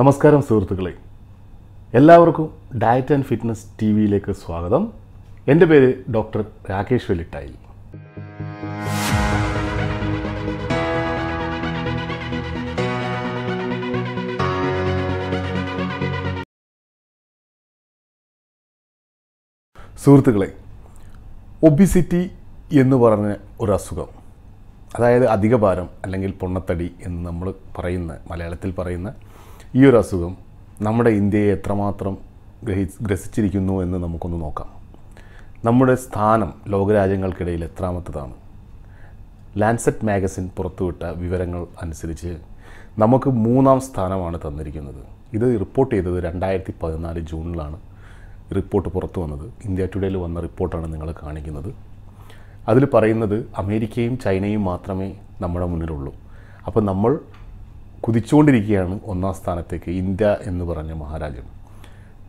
നമസ്കാരം സുഹൃത്തുക്കളെ എല്ലാവർക്കും ഡയറ്റ് ആൻഡ് ഫിറ്റ്നസ് ടി വിയിലേക്ക് സ്വാഗതം എൻ്റെ പേര് ഡോക്ടർ രാകേഷ് വെലിട്ടായി സുഹൃത്തുക്കളെ ഒബിസിറ്റി എന്ന് പറഞ്ഞ ഒരു അസുഖം അതായത് അധിക ഭാരം അല്ലെങ്കിൽ പൊണ്ണത്തടി എന്ന് നമ്മൾ പറയുന്ന മലയാളത്തിൽ പറയുന്ന ഈ ഒരു അസുഖം നമ്മുടെ ഇന്ത്യയെ എത്രമാത്രം ഗ്രഹി ഗ്രസിച്ചിരിക്കുന്നു എന്ന് നമുക്കൊന്ന് നോക്കാം നമ്മുടെ സ്ഥാനം ലോകരാജ്യങ്ങൾക്കിടയിൽ എത്രാമത്തതാണ് ലാൻസെറ്റ് മാഗസിൻ പുറത്തുവിട്ട വിവരങ്ങൾ അനുസരിച്ച് നമുക്ക് മൂന്നാം സ്ഥാനമാണ് തന്നിരിക്കുന്നത് ഇത് റിപ്പോർട്ട് ചെയ്തത് രണ്ടായിരത്തി പതിനാല് ജൂണിലാണ് റിപ്പോർട്ട് പുറത്തു വന്നത് ഇന്ത്യ ടുഡേയിൽ വന്ന റിപ്പോർട്ടാണ് നിങ്ങൾ കാണിക്കുന്നത് അതിൽ പറയുന്നത് അമേരിക്കയും ചൈനയും മാത്രമേ നമ്മുടെ മുന്നിലുള്ളൂ അപ്പോൾ നമ്മൾ കുതിച്ചുകൊണ്ടിരിക്കുകയാണ് ഒന്നാം സ്ഥാനത്തേക്ക് ഇന്ത്യ എന്ന് പറഞ്ഞ മഹാരാജ്യം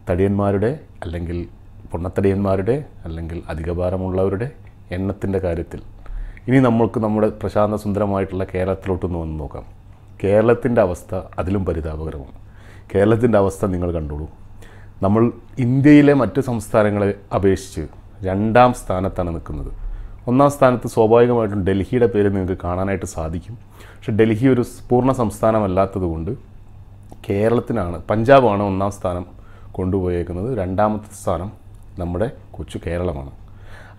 തടിയന്മാരുടെ അല്ലെങ്കിൽ പൊണ്ണത്തടിയന്മാരുടെ അല്ലെങ്കിൽ അധികഭാരമുള്ളവരുടെ എണ്ണത്തിൻ്റെ കാര്യത്തിൽ ഇനി നമ്മൾക്ക് നമ്മുടെ പ്രശാന്ത സുന്ദരമായിട്ടുള്ള കേരളത്തിലോട്ടൊന്ന് വന്ന് നോക്കാം കേരളത്തിൻ്റെ അവസ്ഥ അതിലും പരിതാപകരമാണ് കേരളത്തിൻ്റെ അവസ്ഥ നിങ്ങൾ കണ്ടോളൂ നമ്മൾ ഇന്ത്യയിലെ മറ്റ് സംസ്ഥാനങ്ങളെ അപേക്ഷിച്ച് രണ്ടാം സ്ഥാനത്താണ് നിൽക്കുന്നത് ഒന്നാം സ്ഥാനത്ത് സ്വാഭാവികമായിട്ടും ഡൽഹിയുടെ പേര് നിങ്ങൾക്ക് കാണാനായിട്ട് സാധിക്കും പക്ഷെ ഡൽഹി ഒരു പൂർണ്ണ സംസ്ഥാനമല്ലാത്തതുകൊണ്ട് കേരളത്തിനാണ് പഞ്ചാബാണ് ഒന്നാം സ്ഥാനം കൊണ്ടുപോയേക്കുന്നത് രണ്ടാമത്തെ സ്ഥാനം നമ്മുടെ കൊച്ചു കേരളമാണ്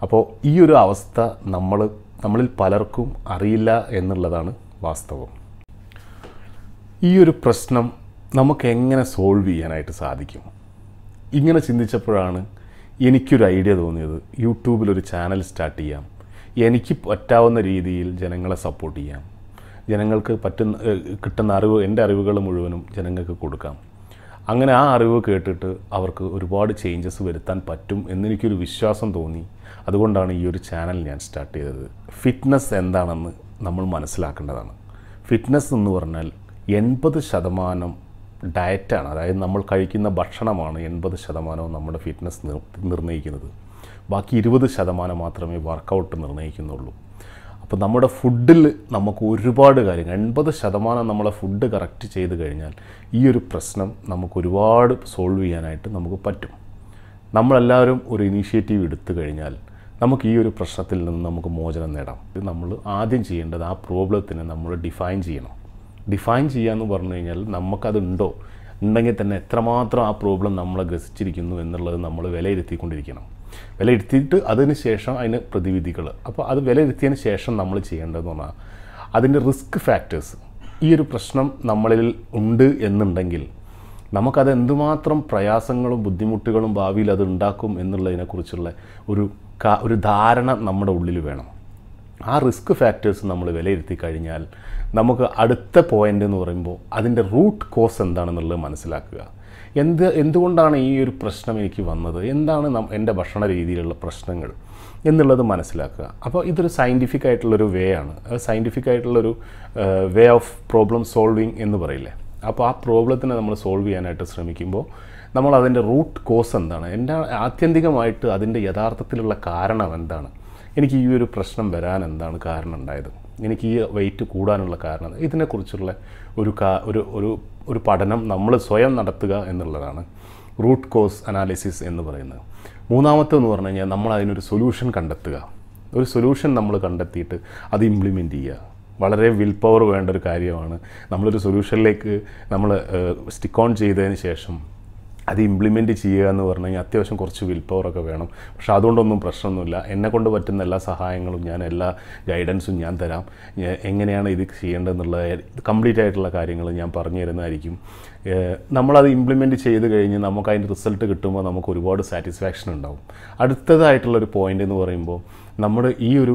അപ്പോൾ ഈ ഒരു അവസ്ഥ നമ്മൾ നമ്മളിൽ പലർക്കും അറിയില്ല എന്നുള്ളതാണ് വാസ്തവം ഈ ഒരു പ്രശ്നം നമുക്ക് എങ്ങനെ സോൾവ് ചെയ്യാനായിട്ട് സാധിക്കും ഇങ്ങനെ ചിന്തിച്ചപ്പോഴാണ് എനിക്കൊരു ഐഡിയ തോന്നിയത് യൂട്യൂബിലൊരു ചാനൽ സ്റ്റാർട്ട് ചെയ്യാം എനിക്ക് പറ്റാവുന്ന രീതിയിൽ ജനങ്ങളെ സപ്പോർട്ട് ചെയ്യാം ജനങ്ങൾക്ക് പറ്റുന്ന കിട്ടുന്ന അറിവ് എൻ്റെ അറിവുകൾ മുഴുവനും ജനങ്ങൾക്ക് കൊടുക്കാം അങ്ങനെ ആ അറിവ് കേട്ടിട്ട് അവർക്ക് ഒരുപാട് ചേഞ്ചസ് വരുത്താൻ പറ്റും എന്നെനിക്കൊരു വിശ്വാസം തോന്നി അതുകൊണ്ടാണ് ഈ ഒരു ചാനൽ ഞാൻ സ്റ്റാർട്ട് ചെയ്തത് ഫിറ്റ്നസ് എന്താണെന്ന് നമ്മൾ മനസ്സിലാക്കേണ്ടതാണ് ഫിറ്റ്നസ് എന്ന് പറഞ്ഞാൽ എൺപത് ശതമാനം ഡയറ്റാണ് അതായത് നമ്മൾ കഴിക്കുന്ന ഭക്ഷണമാണ് എൺപത് ശതമാനവും നമ്മുടെ ഫിറ്റ്നസ് നിർണ്ണയിക്കുന്നത് ബാക്കി ഇരുപത് ശതമാനം മാത്രമേ വർക്കൗട്ട് നിർണ്ണയിക്കുന്നുള്ളൂ അപ്പോൾ നമ്മുടെ ഫുഡിൽ നമുക്ക് ഒരുപാട് കാര്യങ്ങൾ എൺപത് ശതമാനം നമ്മളെ ഫുഡ് കറക്റ്റ് ചെയ്ത് കഴിഞ്ഞാൽ ഈ ഒരു പ്രശ്നം നമുക്ക് ഒരുപാട് സോൾവ് ചെയ്യാനായിട്ട് നമുക്ക് പറ്റും നമ്മളെല്ലാവരും ഒരു ഇനീഷ്യേറ്റീവ് എടുത്തു കഴിഞ്ഞാൽ നമുക്ക് ഈ ഒരു പ്രശ്നത്തിൽ നിന്ന് നമുക്ക് മോചനം നേടാം ഇത് നമ്മൾ ആദ്യം ചെയ്യേണ്ടത് ആ പ്രോബ്ലത്തിനെ നമ്മൾ ഡിഫൈൻ ചെയ്യണം ഡിഫൈൻ എന്ന് പറഞ്ഞു കഴിഞ്ഞാൽ നമുക്കതുണ്ടോ ഉണ്ടെങ്കിൽ തന്നെ എത്രമാത്രം ആ പ്രോബ്ലം നമ്മളെ ഗ്രസിച്ചിരിക്കുന്നു എന്നുള്ളത് നമ്മൾ വിലയിരുത്തിക്കൊണ്ടിരിക്കണം വിലയിരുത്തിയിട്ട് അതിന് ശേഷം അതിന് പ്രതിവിധികൾ അപ്പോൾ അത് വിലയിരുത്തിയതിന് ശേഷം നമ്മൾ ചെയ്യേണ്ടതെന്ന് പറഞ്ഞാൽ അതിൻ്റെ റിസ്ക് ഫാക്ടേഴ്സ് ഈ ഒരു പ്രശ്നം നമ്മളിൽ ഉണ്ട് എന്നുണ്ടെങ്കിൽ നമുക്കത് എന്തുമാത്രം പ്രയാസങ്ങളും ബുദ്ധിമുട്ടുകളും ഭാവിയിൽ അത് ഉണ്ടാക്കും എന്നുള്ളതിനെക്കുറിച്ചുള്ള ഒരു ഒരു ധാരണ നമ്മുടെ ഉള്ളിൽ വേണം ആ റിസ്ക് ഫാക്ടേഴ്സ് നമ്മൾ വിലയിരുത്തി കഴിഞ്ഞാൽ നമുക്ക് അടുത്ത പോയിൻ്റ് എന്ന് പറയുമ്പോൾ അതിൻ്റെ റൂട്ട് കോസ് എന്താണെന്നുള്ളത് മനസ്സിലാക്കുക എന്ത് എന്തുകൊണ്ടാണ് ഈ ഒരു പ്രശ്നം എനിക്ക് വന്നത് എന്താണ് എൻ്റെ ഭക്ഷണ രീതിയിലുള്ള പ്രശ്നങ്ങൾ എന്നുള്ളത് മനസ്സിലാക്കുക അപ്പോൾ ഇതൊരു സയൻറ്റിഫിക് ആയിട്ടുള്ളൊരു വേ ആണ് സയൻറ്റിഫിക് ആയിട്ടുള്ളൊരു വേ ഓഫ് പ്രോബ്ലം സോൾവിങ് എന്ന് പറയില്ലേ അപ്പോൾ ആ പ്രോബ്ലത്തിനെ നമ്മൾ സോൾവ് ചെയ്യാനായിട്ട് ശ്രമിക്കുമ്പോൾ നമ്മൾ അതിൻ്റെ റൂട്ട് കോസ് എന്താണ് എൻ്റെ ആത്യന്തികമായിട്ട് അതിൻ്റെ യഥാർത്ഥത്തിലുള്ള കാരണം എന്താണ് എനിക്ക് ഈ ഒരു പ്രശ്നം വരാൻ എന്താണ് കാരണം ഉണ്ടായത് എനിക്ക് ഈ വെയിറ്റ് കൂടാനുള്ള കാരണം ഇതിനെക്കുറിച്ചുള്ള ഒരു കാ ഒരു ഒരു ഒരു പഠനം നമ്മൾ സ്വയം നടത്തുക എന്നുള്ളതാണ് റൂട്ട് കോസ് അനാലിസിസ് എന്ന് പറയുന്നത് എന്ന് പറഞ്ഞു കഴിഞ്ഞാൽ നമ്മൾ അതിനൊരു സൊല്യൂഷൻ കണ്ടെത്തുക ഒരു സൊല്യൂഷൻ നമ്മൾ കണ്ടെത്തിയിട്ട് അത് ഇംപ്ലിമെൻറ്റ് ചെയ്യുക വളരെ വിൽ പവർ വേണ്ട ഒരു കാര്യമാണ് നമ്മളൊരു സൊല്യൂഷനിലേക്ക് നമ്മൾ സ്റ്റിക്ക് ഓൺ ചെയ്തതിന് ശേഷം അത് ഇംപ്ലിമെൻറ്റ് ചെയ്യുക എന്ന് പറഞ്ഞു കഴിഞ്ഞാൽ അത്യാവശ്യം കുറച്ച് വിൽ പവറൊക്കെ വേണം പക്ഷേ അതുകൊണ്ടൊന്നും പ്രശ്നമൊന്നുമില്ല എന്നെ കൊണ്ട് പറ്റുന്ന എല്ലാ സഹായങ്ങളും ഞാൻ എല്ലാ ഗൈഡൻസും ഞാൻ തരാം എങ്ങനെയാണ് ഇത് ചെയ്യേണ്ടതെന്നുള്ള കംപ്ലീറ്റ് ആയിട്ടുള്ള കാര്യങ്ങൾ ഞാൻ പറഞ്ഞു തരുന്നതായിരിക്കും നമ്മളത് ഇംപ്ലിമെൻറ്റ് ചെയ്ത് കഴിഞ്ഞ് നമുക്ക് അതിൻ്റെ റിസൾട്ട് കിട്ടുമ്പോൾ നമുക്ക് ഒരുപാട് സാറ്റിസ്ഫാക്ഷൻ ഉണ്ടാവും അടുത്തതായിട്ടുള്ളൊരു പോയിൻ്റ് എന്ന് പറയുമ്പോൾ നമ്മുടെ ഈ ഒരു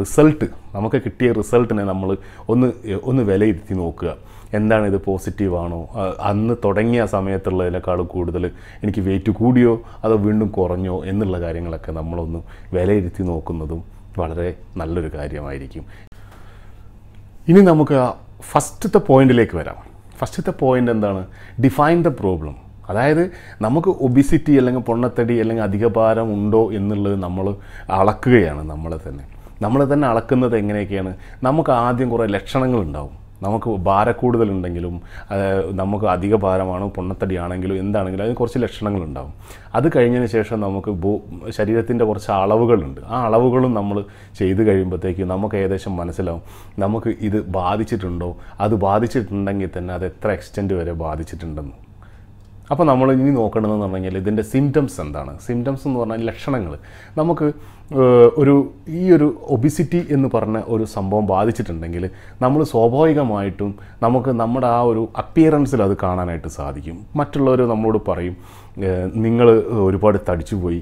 റിസൾട്ട് നമുക്ക് കിട്ടിയ റിസൾട്ടിനെ നമ്മൾ ഒന്ന് ഒന്ന് വിലയിരുത്തി നോക്കുക എന്താണ് ഇത് പോസിറ്റീവാണോ അന്ന് തുടങ്ങിയ സമയത്തുള്ളതിനേക്കാൾ കൂടുതൽ എനിക്ക് വെയിറ്റ് കൂടിയോ അതോ വീണ്ടും കുറഞ്ഞോ എന്നുള്ള കാര്യങ്ങളൊക്കെ നമ്മളൊന്ന് വിലയിരുത്തി നോക്കുന്നതും വളരെ നല്ലൊരു കാര്യമായിരിക്കും ഇനി നമുക്ക് ഫസ്റ്റത്തെ പോയിന്റിലേക്ക് വരാം ഫസ്റ്റത്തെ പോയിന്റ് എന്താണ് ഡിഫൈൻ ദ പ്രോബ്ലം അതായത് നമുക്ക് ഒബിസിറ്റി അല്ലെങ്കിൽ പൊണ്ണത്തടി അല്ലെങ്കിൽ അധികഭാരം ഉണ്ടോ എന്നുള്ളത് നമ്മൾ അളക്കുകയാണ് നമ്മളെ തന്നെ നമ്മളെ തന്നെ അളക്കുന്നത് എങ്ങനെയൊക്കെയാണ് നമുക്ക് ആദ്യം കുറേ ലക്ഷണങ്ങളുണ്ടാവും നമുക്ക് ഭാരക്കൂടുതലുണ്ടെങ്കിലും നമുക്ക് അധിക ഭാരമാണോ പൊണ്ണത്തടിയാണെങ്കിലും എന്താണെങ്കിലും അതിന് കുറച്ച് ലക്ഷണങ്ങളുണ്ടാകും അത് കഴിഞ്ഞതിന് ശേഷം നമുക്ക് ഭൂ ശരീരത്തിൻ്റെ കുറച്ച് അളവുകളുണ്ട് ആ അളവുകളും നമ്മൾ ചെയ്ത് കഴിയുമ്പോഴത്തേക്കും നമുക്ക് ഏകദേശം മനസ്സിലാവും നമുക്ക് ഇത് ബാധിച്ചിട്ടുണ്ടോ അത് ബാധിച്ചിട്ടുണ്ടെങ്കിൽ തന്നെ അത് എത്ര എക്സ്റ്റെൻറ്റ് വരെ ബാധിച്ചിട്ടുണ്ടെന്ന് അപ്പോൾ നമ്മൾ ഇനി നോക്കണമെന്ന് പറഞ്ഞു ഇതിൻ്റെ സിംറ്റംസ് എന്താണ് സിംറ്റംസ് എന്ന് പറഞ്ഞാൽ ലക്ഷണങ്ങൾ നമുക്ക് ഒരു ഈ ഒരു ഒബിസിറ്റി എന്ന് പറഞ്ഞ ഒരു സംഭവം ബാധിച്ചിട്ടുണ്ടെങ്കിൽ നമ്മൾ സ്വാഭാവികമായിട്ടും നമുക്ക് നമ്മുടെ ആ ഒരു അപ്പിയറൻസിൽ അത് കാണാനായിട്ട് സാധിക്കും മറ്റുള്ളവർ നമ്മളോട് പറയും നിങ്ങൾ ഒരുപാട് തടിച്ചു പോയി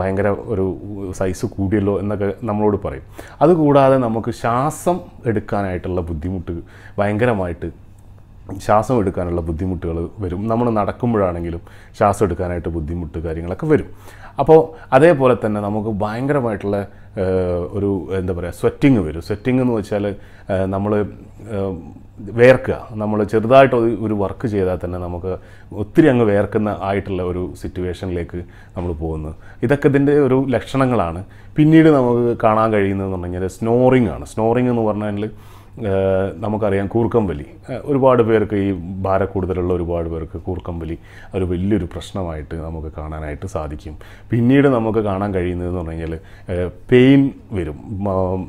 ഭയങ്കര ഒരു സൈസ് കൂടിയല്ലോ എന്നൊക്കെ നമ്മളോട് പറയും അതുകൂടാതെ നമുക്ക് ശ്വാസം എടുക്കാനായിട്ടുള്ള ബുദ്ധിമുട്ട് ഭയങ്കരമായിട്ട് ശ്വാസം എടുക്കാനുള്ള ബുദ്ധിമുട്ടുകൾ വരും നമ്മൾ നടക്കുമ്പോഴാണെങ്കിലും ശ്വാസം എടുക്കാനായിട്ട് ബുദ്ധിമുട്ട് കാര്യങ്ങളൊക്കെ വരും അപ്പോൾ അതേപോലെ തന്നെ നമുക്ക് ഭയങ്കരമായിട്ടുള്ള ഒരു എന്താ പറയുക സ്വെറ്റിങ് വരും സ്വെറ്റിംഗ് എന്ന് വെച്ചാൽ നമ്മൾ വേർക്കുക നമ്മൾ ചെറുതായിട്ട് ഒരു വർക്ക് ചെയ്താൽ തന്നെ നമുക്ക് ഒത്തിരി അങ്ങ് വേർക്കുന്ന ആയിട്ടുള്ള ഒരു സിറ്റുവേഷനിലേക്ക് നമ്മൾ പോകുന്നു ഇതൊക്കെ ഇതിൻ്റെ ഒരു ലക്ഷണങ്ങളാണ് പിന്നീട് നമുക്ക് കാണാൻ പറഞ്ഞാൽ സ്നോറിംഗ് ആണ് സ്നോറിംഗ് എന്ന് പറഞ്ഞാൽ നമുക്കറിയാം കൂർക്കമ്പലി ഒരുപാട് പേർക്ക് ഈ ഭാരക്കൂടുതലുള്ള ഒരുപാട് പേർക്ക് കൂർക്കമ്പലി ഒരു വലിയൊരു പ്രശ്നമായിട്ട് നമുക്ക് കാണാനായിട്ട് സാധിക്കും പിന്നീട് നമുക്ക് കാണാൻ കഴിയുന്നതെന്ന് പറഞ്ഞു കഴിഞ്ഞാൽ പെയിൻ വരും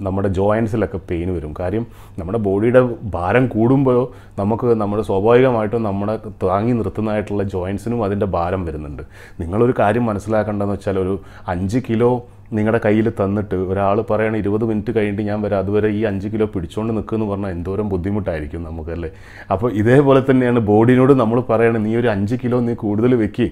നമ്മുടെ ജോയിൻസിലൊക്കെ പെയിൻ വരും കാര്യം നമ്മുടെ ബോഡിയുടെ ഭാരം കൂടുമ്പോൾ നമുക്ക് നമ്മുടെ സ്വാഭാവികമായിട്ടും നമ്മുടെ താങ്ങി നിർത്തുന്നതായിട്ടുള്ള ജോയിൻസിനും അതിൻ്റെ ഭാരം വരുന്നുണ്ട് നിങ്ങളൊരു കാര്യം മനസ്സിലാക്കേണ്ടതെന്ന് വെച്ചാൽ ഒരു അഞ്ച് കിലോ നിങ്ങളുടെ കയ്യിൽ തന്നിട്ട് ഒരാൾ പറയണ ഇരുപത് മിനിറ്റ് കഴിഞ്ഞിട്ട് ഞാൻ വരാം അതുവരെ ഈ അഞ്ച് കിലോ പിടിച്ചുകൊണ്ട് നിൽക്കുമെന്ന് പറഞ്ഞാൽ എന്തോരം ബുദ്ധിമുട്ടായിരിക്കും നമുക്കല്ലേ അപ്പോൾ ഇതേപോലെ തന്നെയാണ് ബോഡിനോട് നമ്മൾ പറയണത് നീ ഒരു അഞ്ച് കിലോ നീ കൂടുതൽ വെക്കി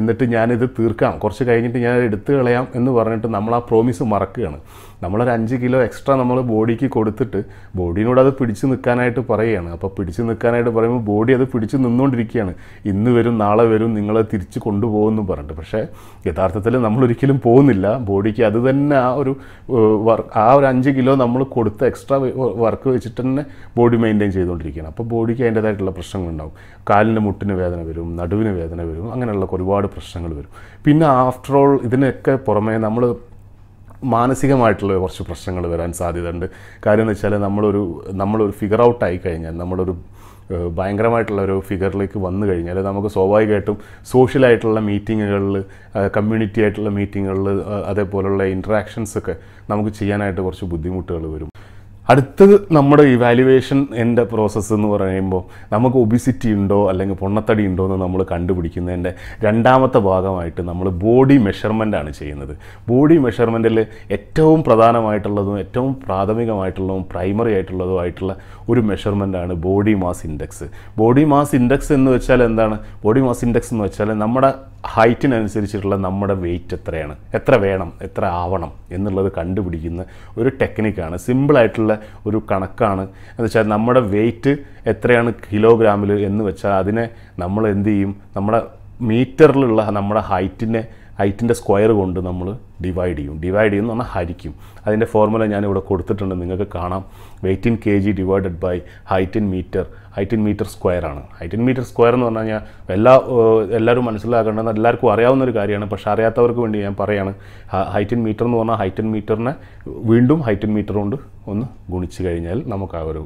എന്നിട്ട് ഞാനിത് തീർക്കാം കുറച്ച് കഴിഞ്ഞിട്ട് ഞാൻ എടുത്തു കളയാം എന്ന് പറഞ്ഞിട്ട് നമ്മൾ ആ പ്രോമിസ് മറക്കുകയാണ് നമ്മളൊരു അഞ്ച് കിലോ എക്സ്ട്രാ നമ്മൾ ബോഡിക്ക് കൊടുത്തിട്ട് ബോഡിനോട് അത് പിടിച്ചു നിൽക്കാനായിട്ട് പറയുകയാണ് അപ്പോൾ പിടിച്ചു നിൽക്കാനായിട്ട് പറയുമ്പോൾ ബോഡി അത് പിടിച്ചു നിന്നുകൊണ്ടിരിക്കുകയാണ് ഇന്ന് വരും നാളെ വരും നിങ്ങളെ തിരിച്ച് കൊണ്ടുപോകുമെന്ന് പറഞ്ഞിട്ട് പക്ഷേ യഥാർത്ഥത്തിൽ നമ്മളൊരിക്കലും പോകുന്നില്ല ബോഡിക്ക് അത് തന്നെ ആ ഒരു വർക്ക് ആ ഒരു അഞ്ച് കിലോ നമ്മൾ കൊടുത്ത എക്സ്ട്രാ വർക്ക് വെച്ചിട്ട് തന്നെ ബോഡി മെയിൻറ്റെയിൻ ചെയ്തുകൊണ്ടിരിക്കുകയാണ് അപ്പോൾ ബോഡിക്ക് അതിൻ്റേതായിട്ടുള്ള പ്രശ്നങ്ങളുണ്ടാവും കാലിൻ്റെ മുട്ടിന് വേദന വരും നടുവിന് വേദന വരും അങ്ങനെയുള്ള ഒരുപാട് പ്രശ്നങ്ങൾ വരും പിന്നെ ആഫ്റ്റർ ഓൾ ഇതിനൊക്കെ പുറമേ നമ്മൾ മാനസികമായിട്ടുള്ള കുറച്ച് പ്രശ്നങ്ങൾ വരാൻ സാധ്യതയുണ്ട് കാര്യം എന്ന് വെച്ചാൽ നമ്മളൊരു നമ്മളൊരു ഫിഗർ ഔട്ട് ആയി കഴിഞ്ഞാൽ നമ്മളൊരു ഭയങ്കരമായിട്ടുള്ള ഒരു ഫിഗറിലേക്ക് വന്നു കഴിഞ്ഞാൽ നമുക്ക് സ്വാഭാവികമായിട്ടും സോഷ്യലായിട്ടുള്ള മീറ്റിങ്ങുകളിൽ കമ്മ്യൂണിറ്റി ആയിട്ടുള്ള മീറ്റിങ്ങുകളിൽ അതേപോലുള്ള ഇൻട്രാക്ഷൻസ് ഒക്കെ നമുക്ക് ചെയ്യാനായിട്ട് കുറച്ച് ബുദ്ധിമുട്ടുകൾ വരും അടുത്തത് നമ്മുടെ ഇവാലുവേഷൻ എൻ്റെ പ്രോസസ്സ് എന്ന് പറയുമ്പോൾ നമുക്ക് ഒബിസിറ്റി ഉണ്ടോ അല്ലെങ്കിൽ പൊണ്ണത്തടി ഉണ്ടോ എന്ന് നമ്മൾ കണ്ടുപിടിക്കുന്നതിൻ്റെ രണ്ടാമത്തെ ഭാഗമായിട്ട് നമ്മൾ ബോഡി ആണ് ചെയ്യുന്നത് ബോഡി മെഷർമെൻറ്റിൽ ഏറ്റവും പ്രധാനമായിട്ടുള്ളതും ഏറ്റവും പ്രാഥമികമായിട്ടുള്ളതും പ്രൈമറി ആയിട്ടുള്ളതും ആയിട്ടുള്ള ഒരു ആണ് body mass index body mass index എന്ന് വെച്ചാൽ എന്താണ് ബോഡി മാസ് ഇൻഡെക്സ് എന്ന് വെച്ചാൽ നമ്മുടെ ഹൈറ്റിനനുസരിച്ചിട്ടുള്ള നമ്മുടെ വെയിറ്റ് എത്രയാണ് എത്ര വേണം എത്ര ആവണം എന്നുള്ളത് കണ്ടുപിടിക്കുന്ന ഒരു ടെക്നിക്കാണ് സിമ്പിളായിട്ടുള്ള എന്നുള്ള ഒരു കണക്കാണ് എന്ന് വെച്ചാൽ നമ്മുടെ വെയ്റ്റ് എത്രയാണ് കിലോഗ്രാമിൽ എന്ന് വെച്ചാൽ അതിനെ നമ്മൾ എന്ത് ചെയ്യും നമ്മുടെ മീറ്ററിലുള്ള നമ്മുടെ ഹൈറ്റിനെ ഹൈറ്റിൻ്റെ സ്ക്വയർ കൊണ്ട് നമ്മൾ ഡിവൈഡ് ചെയ്യും ഡിവൈഡ് ചെയ്യുന്ന പറഞ്ഞാൽ ഹരിക്കും അതിൻ്റെ ഫോർമുല ഞാനിവിടെ കൊടുത്തിട്ടുണ്ട് നിങ്ങൾക്ക് കാണാം weight in K G divided by height in metre height in metre square ആണ് ഹൈറ്റ് ഇൻ മീറ്റർ സ്ക്വയർ എന്ന് പറഞ്ഞു കഴിഞ്ഞാൽ എല്ലാ എല്ലാവരും മനസ്സിലാക്കേണ്ടത് എല്ലാവർക്കും അറിയാവുന്ന ഒരു കാര്യമാണ് പക്ഷേ അറിയാത്തവർക്ക് വേണ്ടി ഞാൻ പറയുകയാണ് ഹൈറ്റ് ഇൻ മീറ്റർ എന്ന് പറഞ്ഞാൽ ഹൈറ്റ് ഇൻ മീറ്ററിനെ വീണ്ടും ഹൈറ്റ് ഇൻ മീറ്റർ കൊണ്ട് ഒന്ന് ഗുണിച്ച് കഴിഞ്ഞാൽ നമുക്ക് ആ ഒരു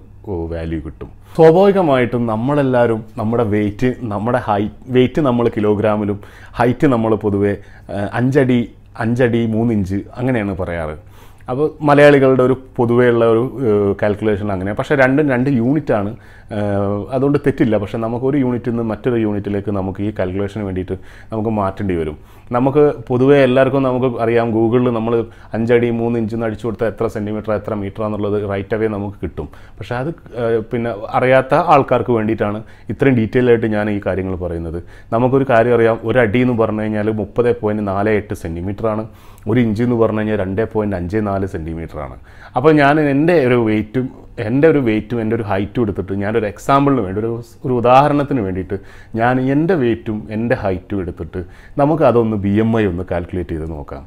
വാല്യൂ കിട്ടും സ്വാഭാവികമായിട്ടും നമ്മളെല്ലാവരും നമ്മുടെ വെയ്റ്റ് നമ്മുടെ ഹൈ വെയ്റ്റ് നമ്മൾ കിലോഗ്രാമിലും ഹൈറ്റ് നമ്മൾ പൊതുവേ അഞ്ചടി അഞ്ചടി മൂന്നിഞ്ച് അങ്ങനെയാണ് പറയാറ് അപ്പോൾ മലയാളികളുടെ ഒരു പൊതുവെയുള്ള ഒരു കാൽക്കുലേഷൻ അങ്ങനെ പക്ഷേ രണ്ടും രണ്ട് യൂണിറ്റാണ് അതുകൊണ്ട് തെറ്റില്ല പക്ഷേ ഒരു യൂണിറ്റിൽ നിന്ന് മറ്റൊരു യൂണിറ്റിലേക്ക് നമുക്ക് ഈ കാൽക്കുലേഷന് വേണ്ടിയിട്ട് നമുക്ക് മാറ്റേണ്ടി വരും നമുക്ക് പൊതുവേ എല്ലാവർക്കും നമുക്ക് അറിയാം ഗൂഗിളിൽ നമ്മൾ അഞ്ചടി മൂന്ന് ഇഞ്ച് അടിച്ചു കൊടുത്താൽ എത്ര സെൻറ്റിമീറ്റർ എത്ര മീറ്റർ എന്നുള്ളത് റൈറ്റ് അവേ നമുക്ക് കിട്ടും പക്ഷേ അത് പിന്നെ അറിയാത്ത ആൾക്കാർക്ക് വേണ്ടിയിട്ടാണ് ഇത്രയും ഡീറ്റെയിൽ ആയിട്ട് ഞാൻ ഈ കാര്യങ്ങൾ പറയുന്നത് നമുക്കൊരു കാര്യം അറിയാം ഒരു അടി എന്ന് പറഞ്ഞു കഴിഞ്ഞാൽ മുപ്പത് പോയിൻറ്റ് നാല് എട്ട് സെൻറ്റിമീറ്ററാണ് ഒരു ഇഞ്ച് എന്ന് പറഞ്ഞു കഴിഞ്ഞാൽ രണ്ട് പോയിൻറ്റ് അഞ്ച് നാല് സെൻറ്റിമീറ്ററാണ് അപ്പോൾ ഞാൻ എൻ്റെ ഒരു വെയ്റ്റും എൻ്റെ ഒരു വെയ്റ്റും എൻ്റെ ഒരു ഹൈറ്റും എടുത്തിട്ട് ഞാനൊരു എക്സാമ്പിളിന് വേണ്ടി ഒരു ഒരു ഉദാഹരണത്തിന് വേണ്ടിയിട്ട് ഞാൻ എൻ്റെ വെയ്റ്റും എൻ്റെ ഹൈറ്റും എടുത്തിട്ട് നമുക്ക് അതൊന്ന് ബി എം ഐ ഒന്ന് കാൽക്കുലേറ്റ് ചെയ്ത് നോക്കാം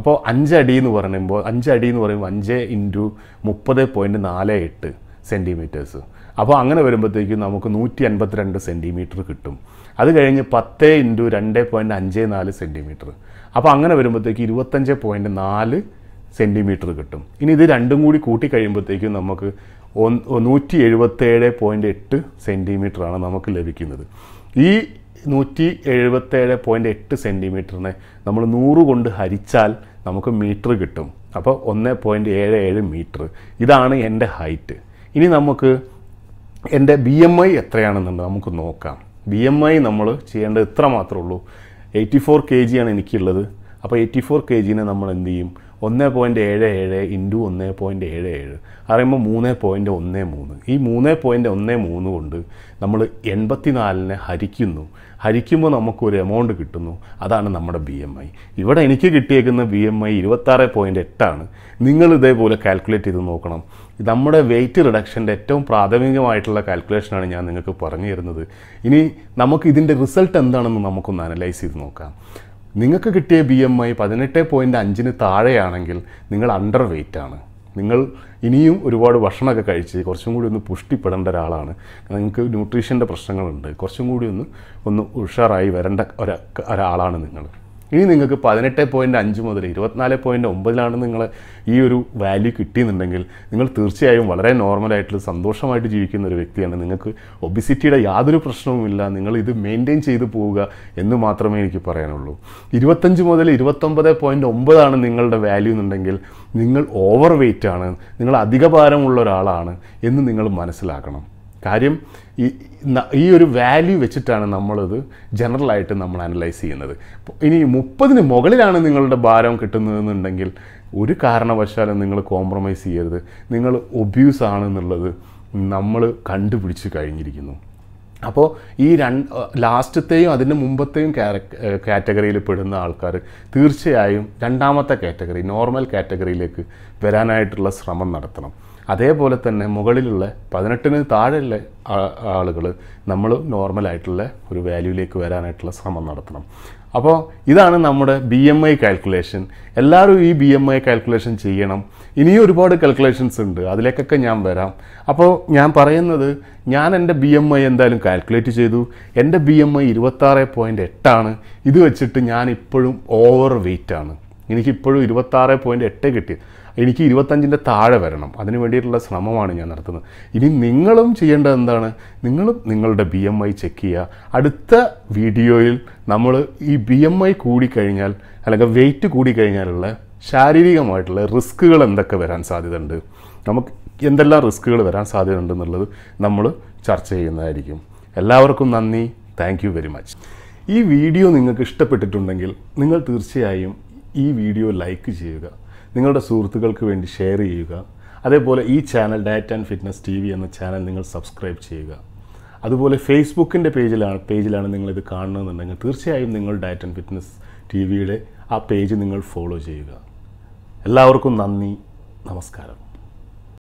അപ്പോൾ അഞ്ചടി എന്ന് പറയുമ്പോൾ അഞ്ചടി എന്ന് പറയുമ്പോൾ അഞ്ച് ഇൻറ്റു മുപ്പത് പോയിൻറ്റ് നാല് എട്ട് സെൻറ്റിമീറ്റേഴ്സ് അപ്പോൾ അങ്ങനെ വരുമ്പോഴത്തേക്കും നമുക്ക് നൂറ്റി അൻപത്തിരണ്ട് സെൻറ്റിമീറ്റർ കിട്ടും അത് കഴിഞ്ഞ് പത്ത് ഇൻറ്റു രണ്ട് പോയിൻറ്റ് അഞ്ച് നാല് സെൻറ്റിമീറ്റർ അപ്പോൾ അങ്ങനെ വരുമ്പോഴത്തേക്ക് ഇരുപത്തഞ്ച് പോയിൻറ്റ് നാല് സെൻറ്റിമീറ്റർ കിട്ടും ഇനി ഇത് രണ്ടും കൂടി കൂട്ടി കഴിയുമ്പോഴത്തേക്കും നമുക്ക് നൂറ്റി എഴുപത്തേഴ് പോയിൻറ്റ് എട്ട് സെൻറ്റിമീറ്ററാണ് നമുക്ക് ലഭിക്കുന്നത് ഈ നൂറ്റി എഴുപത്തേഴ് പോയിൻറ്റ് എട്ട് സെൻറ്റിമീറ്ററിനെ നമ്മൾ നൂറ് കൊണ്ട് ഹരിച്ചാൽ നമുക്ക് മീറ്റർ കിട്ടും അപ്പോൾ ഒന്ന് പോയിൻറ്റ് ഏഴ് ഏഴ് മീറ്റർ ഇതാണ് എൻ്റെ ഹൈറ്റ് ഇനി നമുക്ക് എൻ്റെ ബി എം ഐ എത്രയാണെന്നുണ്ട് നമുക്ക് നോക്കാം ബി എം ഐ നമ്മൾ ചെയ്യേണ്ടത് ഇത്ര മാത്രമേ ഉള്ളൂ എയ്റ്റി ഫോർ കെ ജിയാണ് എനിക്കുള്ളത് അപ്പോൾ എയ്റ്റി ഫോർ കെ ജിനെ നമ്മൾ എന്ത് ചെയ്യും ഒന്ന് പോയിൻ്റ് ഏഴ് ഏഴ് ഇൻറ്റു ഒന്ന് പോയിൻ്റ് ഏഴ് ഏഴ് പറയുമ്പോൾ മൂന്ന് പോയിൻ്റ് ഒന്ന് മൂന്ന് ഈ മൂന്ന് പോയിൻ്റ് ഒന്ന് മൂന്ന് കൊണ്ട് നമ്മൾ എൺപത്തിനാലിനെ ഹരിക്കുന്നു ഹരിക്കുമ്പോൾ നമുക്കൊരു എമൗണ്ട് കിട്ടുന്നു അതാണ് നമ്മുടെ ബി എം ഐ ഇവിടെ എനിക്ക് കിട്ടിയേക്കുന്ന ബി എം ഐ ഇരുപത്താറ് പോയിൻ്റ് എട്ടാണ് നിങ്ങൾ ഇതേപോലെ കാൽക്കുലേറ്റ് ചെയ്ത് നോക്കണം നമ്മുടെ വെയിറ്റ് റിഡക്ഷൻ്റെ ഏറ്റവും പ്രാഥമികമായിട്ടുള്ള കാൽക്കുലേഷനാണ് ഞാൻ നിങ്ങൾക്ക് പറഞ്ഞു തരുന്നത് ഇനി നമുക്ക് ഇതിൻ്റെ റിസൾട്ട് എന്താണെന്ന് നമുക്കൊന്ന് അനലൈസ് ചെയ്ത് നോക്കാം നിങ്ങൾക്ക് കിട്ടിയ ബി എം ഐ പതിനെട്ട് പോയിൻ്റ് അഞ്ചിന് താഴെയാണെങ്കിൽ നിങ്ങൾ അണ്ടർ വെയ്റ്റ് ആണ് നിങ്ങൾ ഇനിയും ഒരുപാട് ഭക്ഷണമൊക്കെ കഴിച്ച് കുറച്ചും കൂടി ഒന്ന് പുഷ്ടിപ്പെടേണ്ട ഒരാളാണ് നിങ്ങൾക്ക് ന്യൂട്രീഷൻ്റെ പ്രശ്നങ്ങളുണ്ട് കുറച്ചും കൂടി ഒന്ന് ഒന്ന് ഉഷാറായി വരേണ്ട ഒരാളാണ് നിങ്ങൾ ഇനി നിങ്ങൾക്ക് പതിനെട്ട് പോയിൻ്റ് അഞ്ച് മുതൽ ഇരുപത്തിനാല് പോയിൻ്റ് ഒമ്പതിലാണ് നിങ്ങൾ ഈ ഒരു വാല്യൂ കിട്ടിയെന്നുണ്ടെങ്കിൽ നിങ്ങൾ തീർച്ചയായും വളരെ നോർമലായിട്ടുള്ള സന്തോഷമായിട്ട് ജീവിക്കുന്ന ഒരു വ്യക്തിയാണ് നിങ്ങൾക്ക് ഒബിസിറ്റിയുടെ യാതൊരു പ്രശ്നവുമില്ല നിങ്ങൾ ഇത് മെയിൻറ്റെയിൻ ചെയ്തു പോവുക എന്ന് മാത്രമേ എനിക്ക് പറയാനുള്ളൂ ഇരുപത്തഞ്ച് മുതൽ ഇരുപത്തൊമ്പത് പോയിൻ്റ് ഒമ്പതാണ് നിങ്ങളുടെ വാല്യൂ എന്നുണ്ടെങ്കിൽ നിങ്ങൾ ഓവർ വെയ്റ്റ് ആണ് നിങ്ങൾ അധിക ഭാരമുള്ള ഒരാളാണ് എന്ന് നിങ്ങൾ മനസ്സിലാക്കണം കാര്യം ഈ ഈ ഒരു വാല്യൂ വെച്ചിട്ടാണ് നമ്മളത് ജനറലായിട്ട് നമ്മൾ അനലൈസ് ചെയ്യുന്നത് ഇനി മുപ്പതിന് മുകളിലാണ് നിങ്ങളുടെ ഭാരം കിട്ടുന്നതെന്നുണ്ടെങ്കിൽ ഒരു കാരണവശാലും നിങ്ങൾ കോംപ്രമൈസ് ചെയ്യരുത് നിങ്ങൾ ഒബ്യൂസ് ആണെന്നുള്ളത് നമ്മൾ കണ്ടുപിടിച്ച് കഴിഞ്ഞിരിക്കുന്നു അപ്പോൾ ഈ രണ്ട് ലാസ്റ്റത്തെയും അതിൻ്റെ മുമ്പത്തെയും കാറ്റഗറിയിൽ പെടുന്ന ആൾക്കാർ തീർച്ചയായും രണ്ടാമത്തെ കാറ്റഗറി നോർമൽ കാറ്റഗറിയിലേക്ക് വരാനായിട്ടുള്ള ശ്രമം നടത്തണം അതേപോലെ തന്നെ മുകളിലുള്ള പതിനെട്ടിന് താഴെയുള്ള ആളുകൾ നമ്മൾ നോർമലായിട്ടുള്ള ഒരു വാല്യൂയിലേക്ക് വരാനായിട്ടുള്ള ശ്രമം നടത്തണം അപ്പോൾ ഇതാണ് നമ്മുടെ ബി എം ഐ കാൽക്കുലേഷൻ എല്ലാവരും ഈ ബി എം ഐ കാൽക്കുലേഷൻ ചെയ്യണം ഇനിയും ഒരുപാട് കാൽക്കുലേഷൻസ് ഉണ്ട് അതിലേക്കൊക്കെ ഞാൻ വരാം അപ്പോൾ ഞാൻ പറയുന്നത് ഞാൻ എൻ്റെ ബി എം ഐ എന്തായാലും കാൽക്കുലേറ്റ് ചെയ്തു എൻ്റെ ബി എം ഐ ഇരുപത്താറ് പോയിൻ്റ് എട്ടാണ് ഇത് വെച്ചിട്ട് ഞാൻ ഇപ്പോഴും ഓവർ വെയിറ്റ് ആണ് എനിക്കിപ്പോഴും ഇരുപത്താറ് പോയിൻറ്റ് എട്ട് കിട്ടി എനിക്ക് ഇരുപത്തഞ്ചിൻ്റെ താഴെ വരണം അതിന് വേണ്ടിയിട്ടുള്ള ശ്രമമാണ് ഞാൻ നടത്തുന്നത് ഇനി നിങ്ങളും ചെയ്യേണ്ടത് എന്താണ് നിങ്ങളും നിങ്ങളുടെ ബി എം ഐ ചെക്ക് ചെയ്യുക അടുത്ത വീഡിയോയിൽ നമ്മൾ ഈ ബി എം ഐ കൂടിക്കഴിഞ്ഞാൽ അല്ലെങ്കിൽ വെയിറ്റ് കൂടിക്കഴിഞ്ഞാലുള്ള ശാരീരികമായിട്ടുള്ള റിസ്ക്കുകൾ എന്തൊക്കെ വരാൻ സാധ്യതയുണ്ട് നമുക്ക് എന്തെല്ലാം റിസ്ക്കുകൾ വരാൻ സാധ്യതയുണ്ടെന്നുള്ളത് നമ്മൾ ചർച്ച ചെയ്യുന്നതായിരിക്കും എല്ലാവർക്കും നന്ദി താങ്ക് വെരി മച്ച് ഈ വീഡിയോ നിങ്ങൾക്ക് ഇഷ്ടപ്പെട്ടിട്ടുണ്ടെങ്കിൽ നിങ്ങൾ തീർച്ചയായും ഈ വീഡിയോ ലൈക്ക് ചെയ്യുക നിങ്ങളുടെ സുഹൃത്തുക്കൾക്ക് വേണ്ടി ഷെയർ ചെയ്യുക അതേപോലെ ഈ channel diet and fitness T V എന്ന ചാനൽ നിങ്ങൾ സബ്സ്ക്രൈബ് ചെയ്യുക അതുപോലെ ഫേസ്ബുക്കിൻ്റെ പേജിലാണ് പേജിലാണ് നിങ്ങളിത് കാണുന്നതെന്നുണ്ടെങ്കിൽ തീർച്ചയായും നിങ്ങൾ ഡയറ്റ് ആൻഡ് ഫിറ്റ്നസ് ടി വിയുടെ ആ പേജ് നിങ്ങൾ ഫോളോ ചെയ്യുക എല്ലാവർക്കും നന്ദി നമസ്കാരം